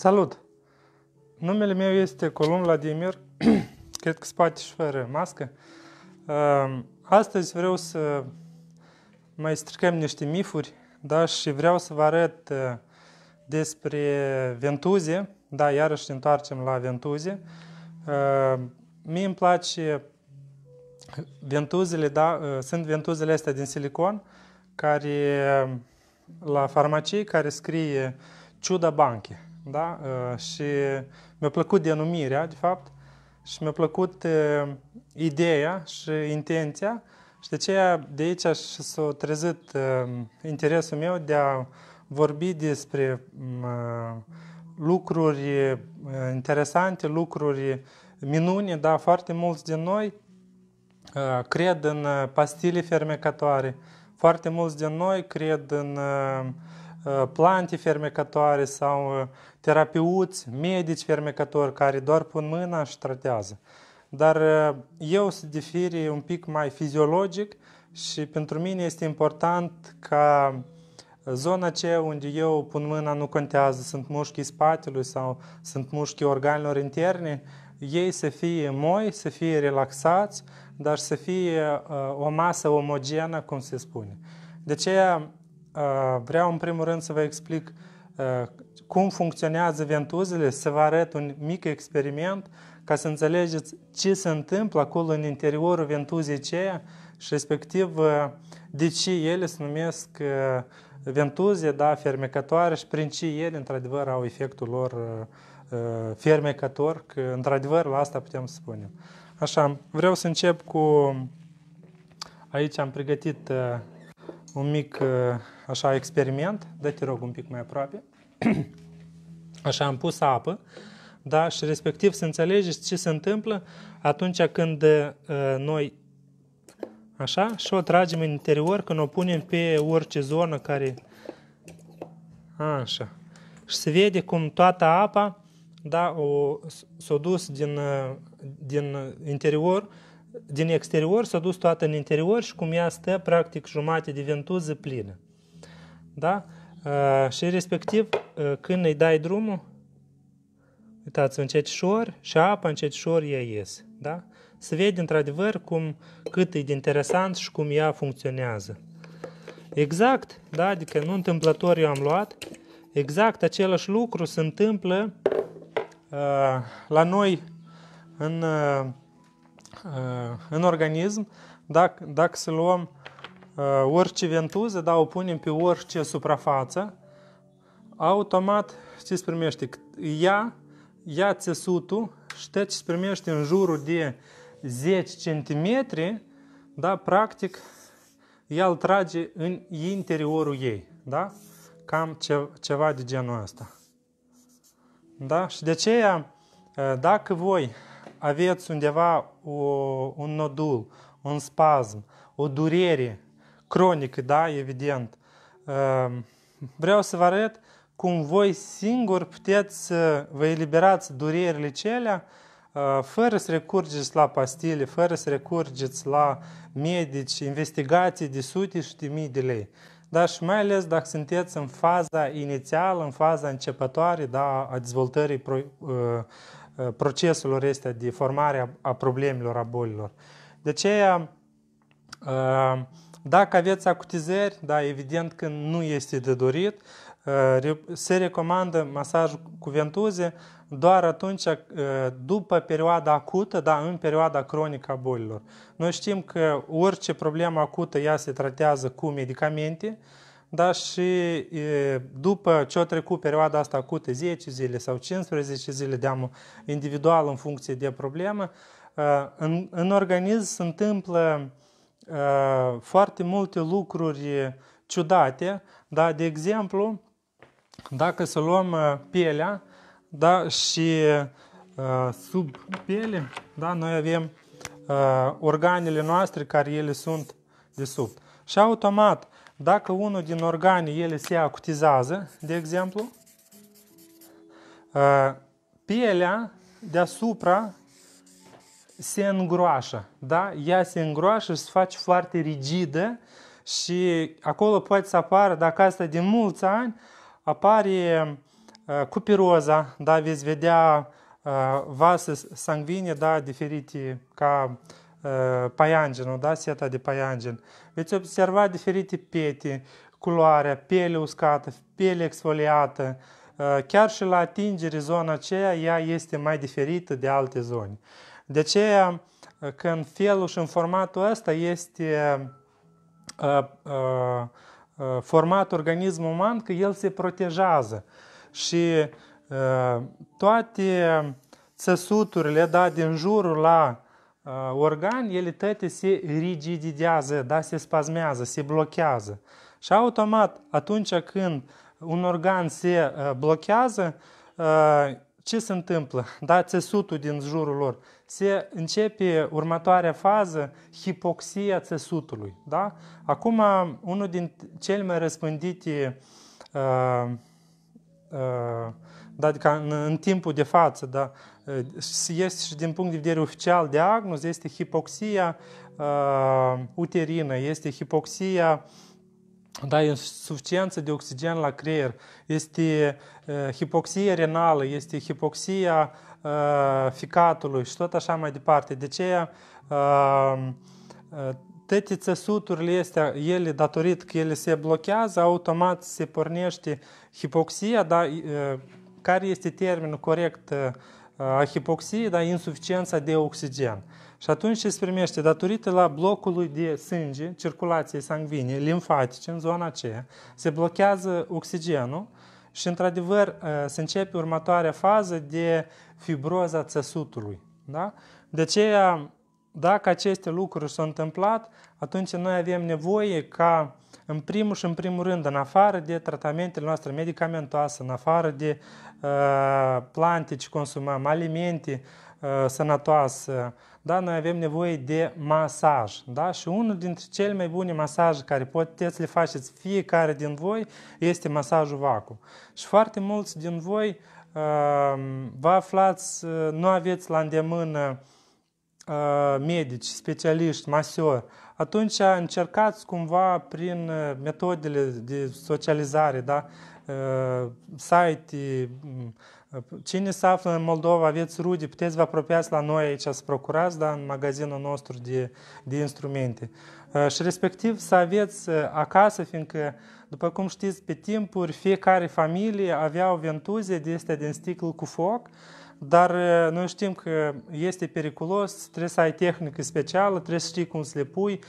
Salut! Numele meu este Colum Vladimir, cred că spate și fără mască. Astăzi vreau să mai stricăm niște mifuri, da, și vreau să vă arăt uh, despre ventuze, da, iarăși ne întoarcem la ventuze. Uh, mie îmi place ventuzele, da, uh, sunt ventuzele astea din silicon, care la farmacie care scrie ciuda banche da? Uh, și mi-a plăcut denumirea, de fapt, și mi-a plăcut uh, ideea și intenția și de aceea de aici s-a trezit uh, interesul meu de a vorbi despre um, lucruri interesante, lucruri minune, da, foarte mulți din noi cred în pastile fermecătoare, foarte mulți din noi cred în Ă, plante fermecătoare sau ă, terapeuți, medici fermecători care doar pun mâna și tratează. Dar ă, eu sunt diferi un pic mai fiziologic și pentru mine este important ca zona aceea unde eu pun mâna nu contează, sunt mușchii spatelui sau sunt mușchii organelor interne, ei să fie moi, să fie relaxați, dar să fie o masă omogenă, cum se spune. De aceea, Uh, vreau în primul rând să vă explic uh, cum funcționează ventuzele, să vă arăt un mic experiment ca să înțelegeți ce se întâmplă acolo în interiorul ventuzei aceea și respectiv uh, de ce ele se numesc ventuze, da, fermecătoare și prin ce ele într-adevăr au efectul lor fermecător, că într-adevăr la asta putem să spunem. Așa, vreau să încep cu... Aici am pregătit un mic uh, așa experiment, dă-te rog un pic mai aproape. Așa am pus apă, da, și respectiv să înțelegeți ce se întâmplă atunci când uh, noi așa și o tragem în interior, când o punem pe orice zonă care așa. Și se vede cum toată apa da, o, s-a dus din, uh, din interior din exterior s-a dus toată în interior și cum ea stă practic jumate de ventuză plină. Da? Uh, și respectiv, uh, când îi dai drumul, uitați, încet șor și apa încet șor ea iese. Da? Să vede într-adevăr cum, cât e de interesant și cum ea funcționează. Exact, da? adică nu întâmplător eu am luat, exact același lucru se întâmplă uh, la noi în uh, Э, în organism, dacă, dacă să luăm э, orice ventuză, da, o punem pe orice suprafață, automat ce se primește? Ia, ia țesutul și tot ce se primește în jurul de 10 cm, da, practic, ea îl trage în interiorul ei, da? Cam ce, ceva de genul ăsta. Da? Și de aceea, eh, dacă voi aveți undeva o, un nodul, un spasm, o durere cronică, da, evident, ehm, vreau să vă arăt cum voi singur puteți să vă eliberați durerile celea eh, fără să recurgeți la pastile, fără să recurgeți la medici, investigații de sute și de mii de lei. Dar și mai ales dacă sunteți în faza inițială, în faza începătoare da, a dezvoltării pro, uh, Eh, proceselor este de formare a problemelor, a bolilor. De aceea, eh, dacă aveți acutizări, da, evident că nu este de dorit, eh, se recomandă masajul cu ventuze doar atunci după perioada acută, da, în perioada cronică a bolilor. Noi știm că orice problemă acută ea se tratează cu medicamente, dar și e, după ce a trecut perioada asta acută 10 zile sau 15 zile, deamă individual în funcție de problemă, în, în organism se întâmplă foarte multe lucruri ciudate, da? de exemplu, dacă să luăm pielea da? și sub piele, da? noi avem organele noastre care ele sunt de sub. Și automat, dacă unul din organe ele se acutizează, de exemplu, uh, pielea deasupra se îngroașă, da? Ea se îngroașă și se face foarte rigidă și acolo poate să apară, dacă asta din mulți ani, apare uh, cupiroza, da? Veți vedea uh, vase sanguine, da? Diferite ca paianjenul, da? seta de paianjen. Veți observa diferite pete, culoarea, piele uscată, piele exfoliată, chiar și la atingere zona aceea, ea este mai diferită de alte zone. De aceea, când felul și în formatul ăsta este format organism uman, că el se protejează și toate țesuturile da, din jurul la organ, ele tăte se rigidizează, da, se spazmează, se blochează. Și automat, atunci când un organ se blochează, ce se întâmplă? Da, țesutul din jurul lor se începe următoarea fază, hipoxia țesutului. Da? Acum, unul din cele mai răspândite uh, da, adică în, în timpul de față, da, ă, este și din punct de vedere oficial diagnoz, este hipoxia uh, uterină, este hipoxia da, insuficiență de oxigen la creier, este uh, hipoxie renală, este hipoxia uh, ficatului și tot așa mai departe. De aceea, uh, uh, toate țesuturile astea, ele, datorită că ele se blochează, automat se pornește hipoxia, da, care este termenul corect a hipoxiei, da, insuficiența de oxigen. Și atunci ce se primește? Datorită la blocului de sânge, circulației sanguine, limfatice, în zona aceea, se blochează oxigenul și, într-adevăr, se începe următoarea fază de fibroza țesutului. Da? De aceea, dacă aceste lucruri s-au întâmplat, atunci noi avem nevoie ca, în primul și în primul rând, în afară de tratamentele noastre medicamentoase, în afară de uh, plante ce consumăm, alimente uh, sănătoase, da, noi avem nevoie de masaj. Da? Și unul dintre cele mai bune masaje care puteți le faceți fiecare din voi este masajul vacu. Și foarte mulți din voi uh, vă aflați, uh, nu aveți la îndemână uh, medici, specialiști, masori, atunci încercați cumva prin metodele de socializare, da? site, cine se află în Moldova, aveți rude, puteți vă apropiați la noi aici să procurați da? în magazinul nostru de, de instrumente. Și respectiv să aveți acasă, fiindcă, după cum știți, pe timpuri fiecare familie avea o ventuze de este din sticlă cu foc, dar noi știm că este periculos, trebuie să ai tehnică specială, trebuie să știi cum să le pui,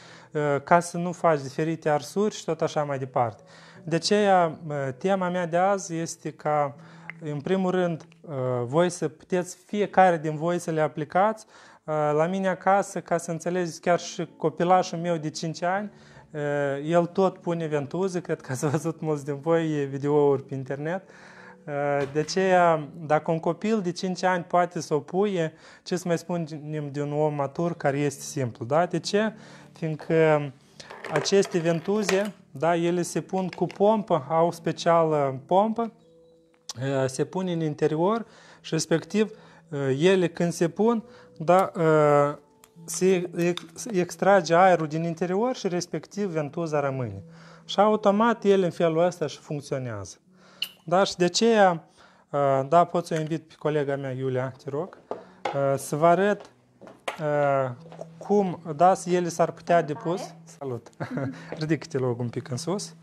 ca să nu faci diferite arsuri și tot așa mai departe. De aceea, tema mea de azi este ca, în primul rând, voi să puteți fiecare din voi să le aplicați la mine acasă, ca să înțelegeți chiar și copilașul meu de 5 ani, el tot pune ventuze, cred că ați văzut mulți din voi videouri pe internet, uh, Eh, de aceea, dacă un copil de 5 ani poate să o puie, ce să mai spunem de un om matur care este simplu, da? De ce? Fiindcă aceste ventuze, da, ele se pun cu pompă, au specială pompă, eh, se pun în interior și respectiv eh, ele când se pun, da, se extrage aerul din interior și respectiv ventuza rămâne. Și automat ele în felul ăsta și funcționează. Da? Și de aceea, uh, da, pot să o invit pe colega mea, Iulia, te rog, uh, să vă arăt uh, cum, da, ele s-ar putea depus. Salut! Ridică-te loc un pic în sus.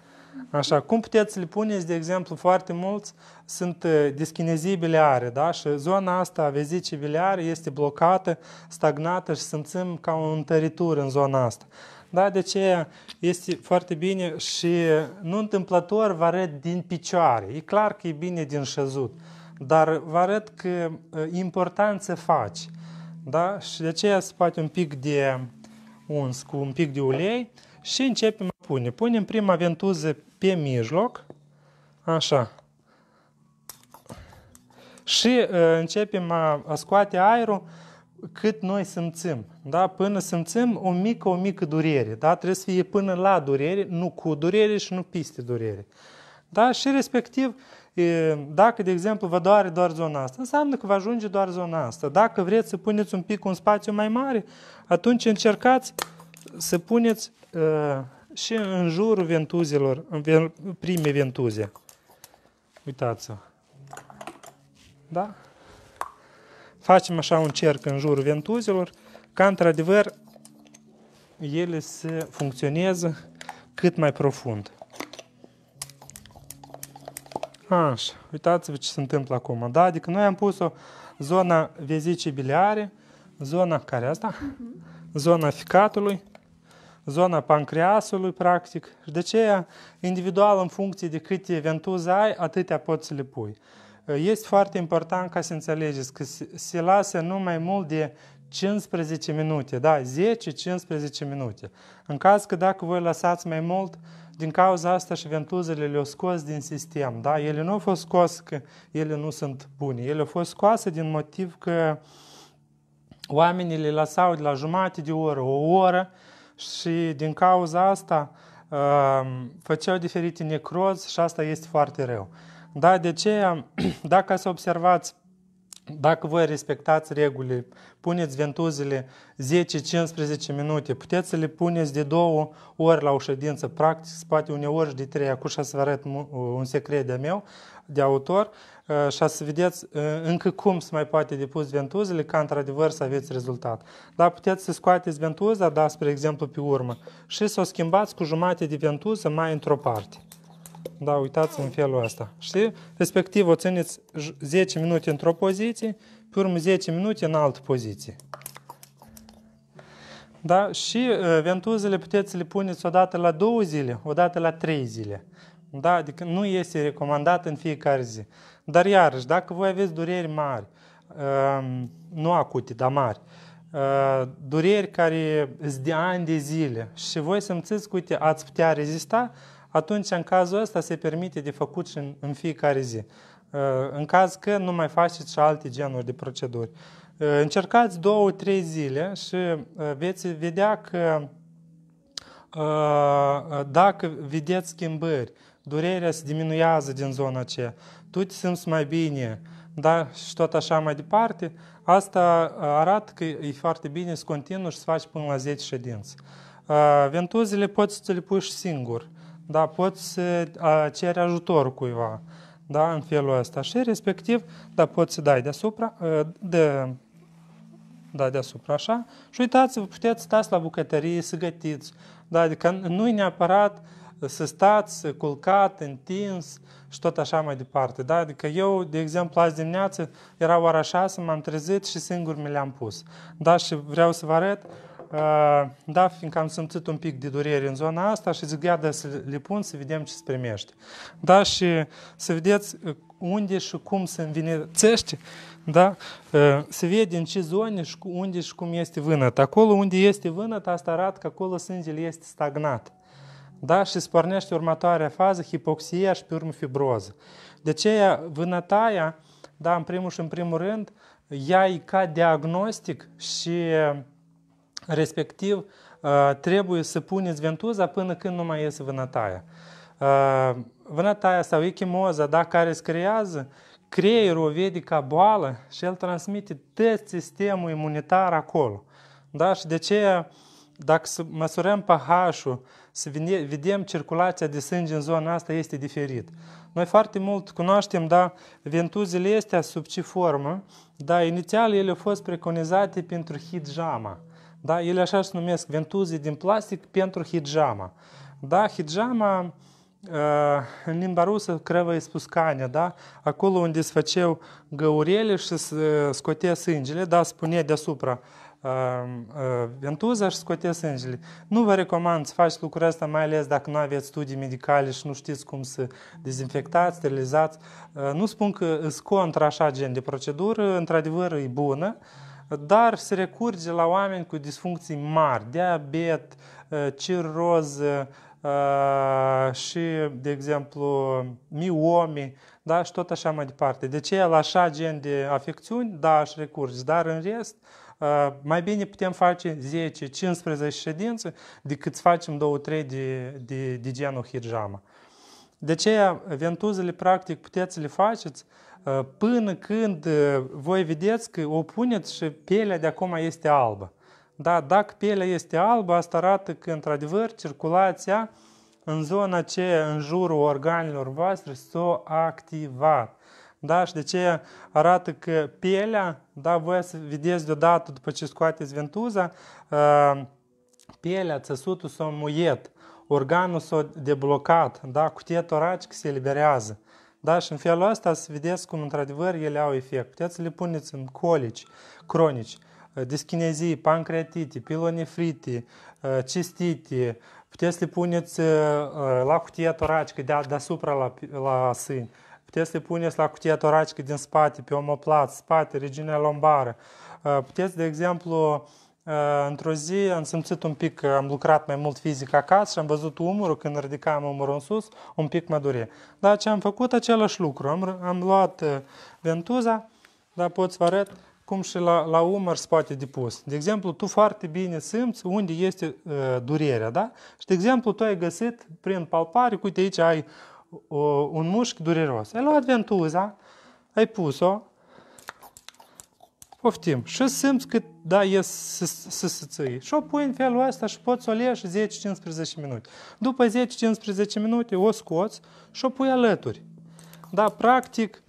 Așa, cum puteți să le puneți, de exemplu, foarte mulți sunt dischinezii biliare, da? Și zona asta a vezicii biliare este blocată, stagnată și simțim ca o întăritură în zona asta. Da, de ce este foarte bine și nu întâmplător vă arăt din picioare. E clar că e bine din șezut, dar vă arăt că ă, importanță faci. Da? Și de aceea se poate un pic de uns cu un pic de ulei și începem a pune. Punem prima ventuză pe mijloc, așa, și uh, începem a, a scoate aerul cât noi simțim, da? până simțim o mică, o mică durere. Da? Trebuie să fie până la durere, nu cu durere și nu piste durere. Da? Și respectiv, dacă, de exemplu, vă doare doar zona asta, înseamnă că vă ajunge doar zona asta. Dacă vreți să puneți un pic un spațiu mai mare, atunci încercați să puneți uh, și în jurul ventuzelor, în prime ventuze. Uitați-vă. Da? facem așa un cerc în jurul ventuzelor, ca într-adevăr ele să funcționeze cât mai profund. Așa, uitați-vă ce se întâmplă acum, da? Adică noi am pus-o zona vezicii biliare, zona care asta? Mhm. Zona ficatului, zona pancreasului, practic. Și de aceea, individual, în funcție de câte ventuze ai, atâtea poți să le pui este foarte important ca să înțelegeți că se lasă nu mai mult de 15 minute, da, 10-15 minute. În caz că dacă voi lăsați mai mult, din cauza asta și ventuzele le-au scos din sistem, da? Ele nu au fost scoase că ele nu sunt bune, ele au fost scoase din motiv că oamenii le lăsau de la jumate de oră, o oră și din cauza asta uh, făceau diferite necrozi și asta este foarte rău. Da, de ce, dacă să observați, dacă voi respectați regulile, puneți ventuzele 10-15 minute, puteți să le puneți de două ori la o ședință, practic, poate uneori și de trei, acum și să vă arăt uh, un secret de meu, de autor, uh, și să vedeți uh, încă cum se mai poate depus ventuzele ca într-adevăr să aveți rezultat. Dar puteți să scoateți ventuza, da, spre exemplu, pe urmă și să o schimbați cu jumate de ventuză mai într-o parte. Da, uitați în felul ăsta. Și respectiv o țineți 10 minute într-o poziție, pe urmă 10 minute în altă poziție. Da? Și uh, ventuzele puteți să le puneți odată la două zile, odată la trei zile. Da? Adică nu este recomandat în fiecare zi. Dar iarăși, dacă voi aveți dureri mari, uh, nu acute, dar mari, uh, dureri care sunt de ani de zile și voi simțiți că, uite, ați putea rezista, atunci în cazul ăsta se permite de făcut și în, în fiecare zi. Uh, în caz că nu mai faceți și alte genuri de proceduri. Uh, încercați două, trei zile și uh, veți vedea că dacă vedeți schimbări, durerea se diminuează din zona aceea, tu te simți mai bine, da, și tot așa mai departe, asta arată că e foarte bine să continui și să faci până la 10 ședințe. Ventuzele poți să le pui și singur da, poți să ceri ajutor cuiva, da, în felul ăsta. Și respectiv, da, poți să dai deasupra, de, da, deasupra, așa. Și uitați, puteți stați la bucătărie să gătiți, da, adică nu e neapărat să stați culcat, întins și tot așa mai departe. Da? Adică eu, de exemplu, azi dimineață era ora 6, m-am trezit și singur mi le-am pus. Da? Și vreau să vă arăt, da, fiindcă am simțit un pic de durere în zona asta și zic, iată să le pun să vedem ce se primește. Da, și să vedeți uh, unde și cum se învinețește, da, э, se vede în ce zone și unde și cum este vânăt. Acolo unde este vânăt, asta arată că acolo sângele este stagnat. Da, și pornește următoarea fază, hipoxia și pe urmă fibroză. De aceea, vânătaia, da, în primul și în primul rând, ea e ca diagnostic și Respectiv, uh, trebuie să puneți ventuza până când nu mai iese vânătaia. Uh, vânătaia sau echimoza, da, care se creează, creierul o vede ca boală și el transmite tot sistemul imunitar acolo. Da? Și de ce, dacă să măsurăm pH-ul, să vedem circulația de sânge în zona asta, este diferit. Noi foarte mult cunoaștem, da, ventuzele astea sub ce formă, da, inițial ele au fost preconizate pentru hijama. Da? Ele așa se numesc ventuze din plastic pentru hijama. Da? Hijama uh, în limba rusă crevă e spuscania, da? Acolo unde se făceau găurele și scotea sângele, da, spune deasupra uh, uh, ventuza și scotea sângele. Nu vă recomand să faci lucrul ăsta, mai ales dacă nu aveți studii medicale și nu știți cum să dezinfectați, sterilizați. Nu spun că îți contra așa gen de procedură, într-adevăr e bună, dar se recurge la oameni cu disfuncții mari, diabet, uh, ciroză uh, și, de exemplu, miomi, da, și tot așa mai departe. Deci la așa gen de afecțiuni, da, aș recurge, dar în rest, uh, mai bine putem face 10-15 ședințe decât să facem 2-3 de, de, de genul hijama. De aceea, ventuzele, practic, puteți să le faceți până când voi vedeți că o puneți și pielea de acum este albă. Da, dacă pielea este albă, asta arată că, într-adevăr, circulația în zona ce în jurul organelor voastre s-a activat. Da, și de ce arată că pielea, da, voi să vedeți deodată după ce scoateți ventuza, pielea, țesutul s-a muiet, organul s-a deblocat, da, cutie toracic se eliberează. Da? Și în felul ăsta să vedeți cum într-adevăr ele au efect. Puteți să le puneți în colici cronici, ă, dischinezii, pancreatite, pilonefrite, ă, cistite, puteți să le puneți ă, la cutia toracică, de deasupra la, la sâni, puteți să le puneți la cutia toracică din spate, pe omoplat, spate, regiunea lombară. Puteți, de exemplu, Э, într-o zi am simțit un pic că am lucrat mai mult fizic acasă și am văzut umărul, când ridicam umărul în sus, un pic mă dure. Dar ce am făcut, același lucru. Am, am luat uh, ventuza, dar pot să vă arăt cum și la, la umăr se poate depus. De exemplu, tu foarte bine simți unde este uh, durerea, da? Și, de exemplu, tu ai găsit prin palpare, uite aici ai uh, un mușchi dureros. Ai luat ventuza, ai pus-o, poftim, și simți că da, e săsăție. Și o pui în felul ăsta și poți o lea și 10-15 minute. După 10-15 minute o scoți și o pui alături. Da, practic,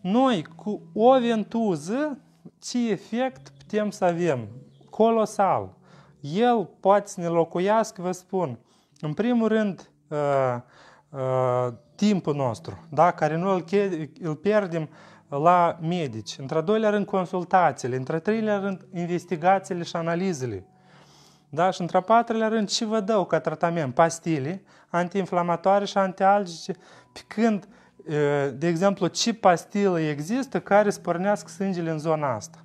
noi cu o ventuză ce efect putem să avem? Colosal. El poate să ne locuiască, vă spun, în primul rând, uh, uh, timpul nostru, da, care noi îl, îl pierdem uh, la medici, într-a doilea rând consultațiile, într-a treilea rând investigațiile și analizele. Da? Și într-a patrulea rând ce vă dau ca tratament? Pastile antiinflamatoare și antialgice, pe când, de exemplu, ce pastile există care spornească sângele în zona asta?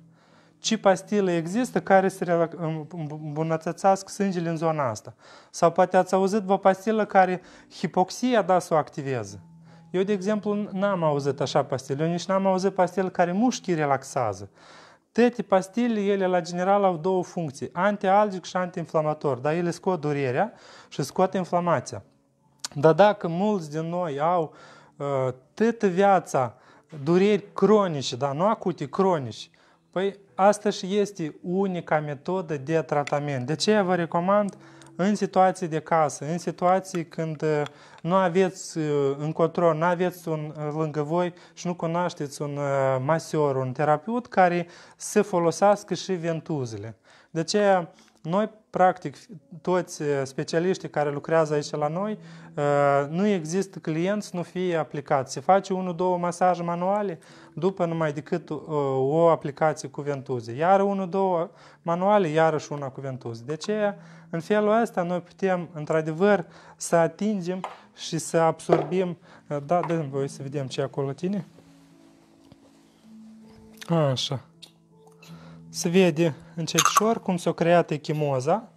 ce pastile există care să îmbunătățească sângele în zona asta. Sau poate ați auzit o pastilă care hipoxia da să o activează. Eu, de exemplu, n-am auzit așa pastile. Eu nici n-am auzit pastile care mușchii relaxează. Toate pastile, ele la general au două funcții, antialgic și antiinflamator, dar ele scot durerea și scot inflamația. Dar dacă mulți din noi au uh, tete viața dureri cronice, da, nu acute, cronici, păi asta și este unica metodă de tratament. De ce vă recomand în situații de casă, în situații când uh, nu aveți uh, încotro, nu aveți un uh, lângă voi și nu cunoașteți un masior, un terapeut care să folosească și ventuzele. De aceea, noi, practic, toți eh, specialiștii care lucrează aici la noi, eh, nu există client să nu fie aplicat. Se face unul, două masaje manuale, după numai decât eh, o aplicație cu ventuze. Iar unul, două manuale, iarăși una cu ventuze. De ce? în felul ăsta, noi putem, într-adevăr, să atingem și să absorbim... Da, dă-mi voi să vedem ce e acolo tine. Așa. Se vede încetșor cum s-a creat echimoza.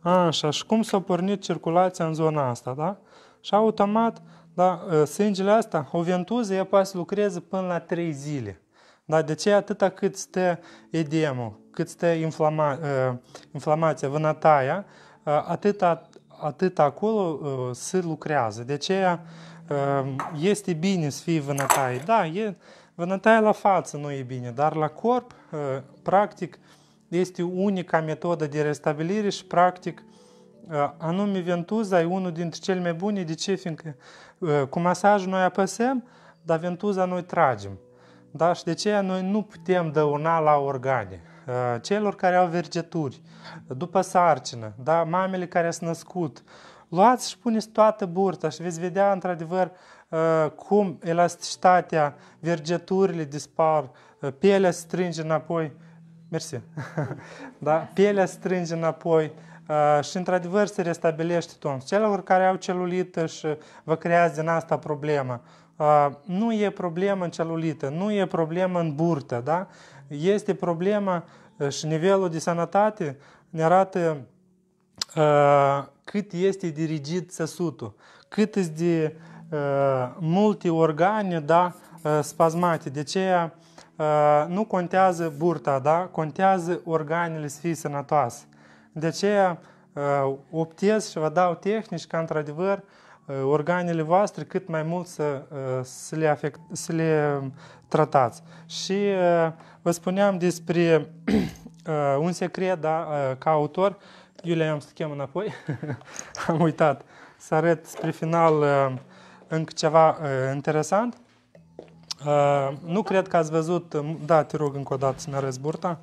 Așa, și cum s-a pornit circulația în zona asta, da? Și automat, da, ă, sângele asta, o ventuză, ea poate să lucreze până la 3 zile. Da, de ce atâta cât stă edemul, cât stă inflama, ă, inflamația, vânătaia, ă, atâta, atât acolo se lucrează. De ce? Ehm, este bine să fii vânătaie. Da, e, vânătaie la față nu e bine, dar la corp, eh, practic, este unica metodă de restabilire și, practic, eh, anume ventuza e unul dintre cele mai bune. De ce? Fiindcă eh, cu masajul noi apăsăm, dar ventuza noi tragem. Da? Și de ce noi nu putem dăuna la organe. Celor care au vergeturi, după sarcină, da? mamele care s-au născut, luați și puneți toată burta și veți vedea într-adevăr uh, cum elasticitatea, vergeturile dispar, uh, pielea strânge înapoi. Mersi. da? Pielea strânge înapoi uh, și într-adevăr se restabilește tonul. Celor care au celulită și vă creează din asta problemă. Nu e problemă în celulită, nu e problemă în burtă, da? Este problema și nivelul de sănătate ne arată cât este dirigit țesutul, cât este de uh, multe organe da, uh, spasmate. De aceea uh, nu contează burta, da? contează organele să fie sănătoase. De aceea uh, optez și vă dau tehnici ca într-adevăr uh, organele voastre cât mai mult să, uh, să, le, afect, să le um, tratați. Și uh, vă spuneam despre uh, un secret da, uh, ca autor, uh, Iulia, am să chem înapoi. am uitat să arăt spre final uh, încă ceva uh, interesant. Uh, nu cred că ați văzut... Da, te rog încă o dată să-mi arăți burta.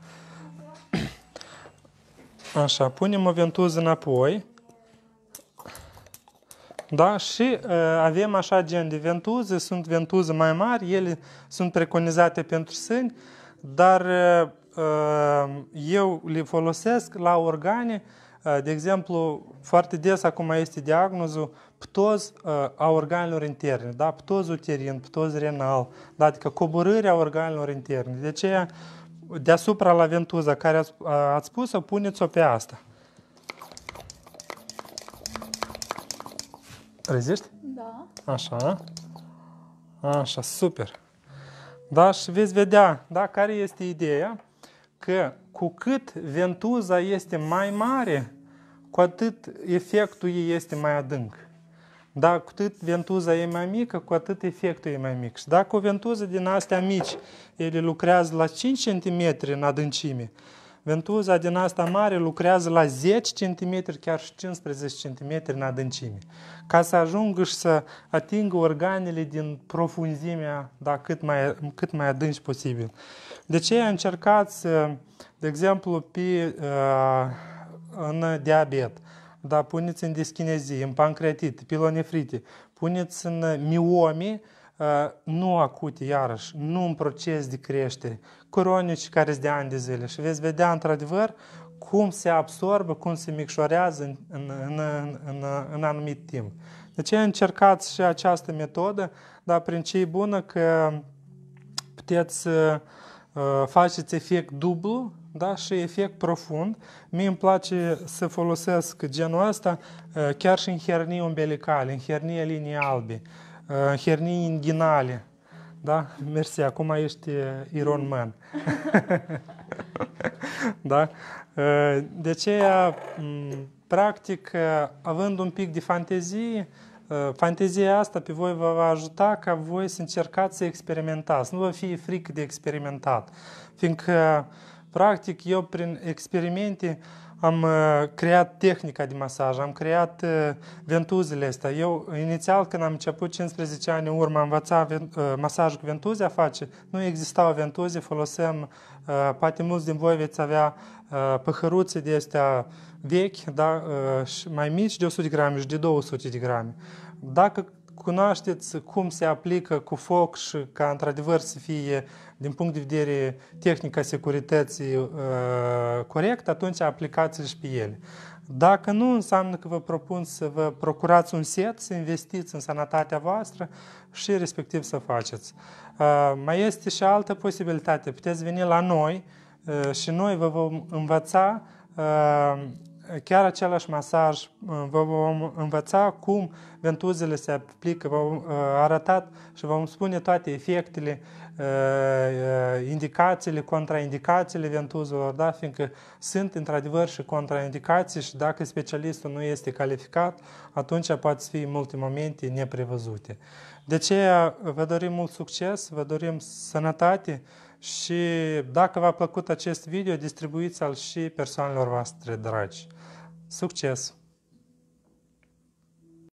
Așa, punem o ventuză înapoi. Da? Și uh, avem așa gen de ventuze, sunt ventuze mai mari, ele sunt preconizate pentru sâni, dar uh, eu le folosesc la organe uh, Eh, de exemplu, foarte des acum este diagnozul ptoz eh, a organelor interne, da? ptoz uterin, ptoz renal, da? adică coborârea organelor interne. De aceea, deasupra la ventuza care ați, eh, spus-o, puneți-o pe asta. Reziști? Da. Așa. Așa, super. Da, și veți vedea, da, care este ideea, că cu cât ventuza este mai mare, cu atât efectul ei este mai adânc. Da, cu atât ventuza e mai mică, cu atât efectul e mai mic. Și dacă o ventuză din astea mici, ele lucrează la 5 cm în adâncime, ventuza din asta mare lucrează la 10 cm, chiar și 15 cm în adâncime, ca să ajungă și să atingă organele din profunzimea, da, cât mai, cât mai adânci posibil. De ce încercați, de exemplu, pe uh, în diabet, da, puneți în dischinezie, în pancreatit, pilonefrite, puneți în miomi, uh, nu acute, iarăși, nu în proces de creștere, cronici care sunt de ani de zile și veți vedea, într-adevăr, cum se absorbă, cum se micșorează în, în, în, în, în anumit timp. De ce încercați și această metodă, dar prin ce e bună că puteți uh, uh faceți efect dublu da? și efect profund. Mie îmi place să folosesc genul ăsta ă, chiar și în hernii umbilicale, în hernie linii albe, ă, în hernii inghinale. Da? Mersi, acum ești ă, Iron Man. da? De aceea, practic, având un pic de fantezie, fantezia asta pe voi vă va ajuta ca voi să încercați să experimentați. Nu vă fie frică de experimentat. Fiindcă Practic, eu prin experimente am uh, creat tehnica de masaj, am creat uh, ventuzele astea. Eu, inițial, când am început 15 ani în urmă, am învățat uh, masajul cu ventuze a face. Nu existau ventuze, foloseam, poate mulți din voi veți avea păhăruțe de astea vechi, da, mai mici de 100 grame și de 200 de grame. Dacă cunoașteți cum se aplică cu foc și ca într-adevăr să fie, din punct de vedere tehnica securității, uh, corect, atunci aplicați și pe ele. Dacă nu, înseamnă că vă propun să vă procurați un set, să investiți în sănătatea voastră și respectiv să faceți. Uh, mai este și altă posibilitate. Puteți veni la noi uh, și noi vă vom învăța chiar același masaj, uh, vă vom învăța cum ventuzele se aplică, vă vom uh, arătat și vom spune toate efectele, uh, indicațiile, contraindicațiile ventuzelor, da? fiindcă sunt într-adevăr și contraindicații și dacă specialistul nu este calificat, atunci poate fi multe momente neprevăzute. De aceea vă dorim mult succes, vă dorim sănătate, și dacă v-a plăcut acest video, distribuiți-l și persoanelor voastre dragi. sucesso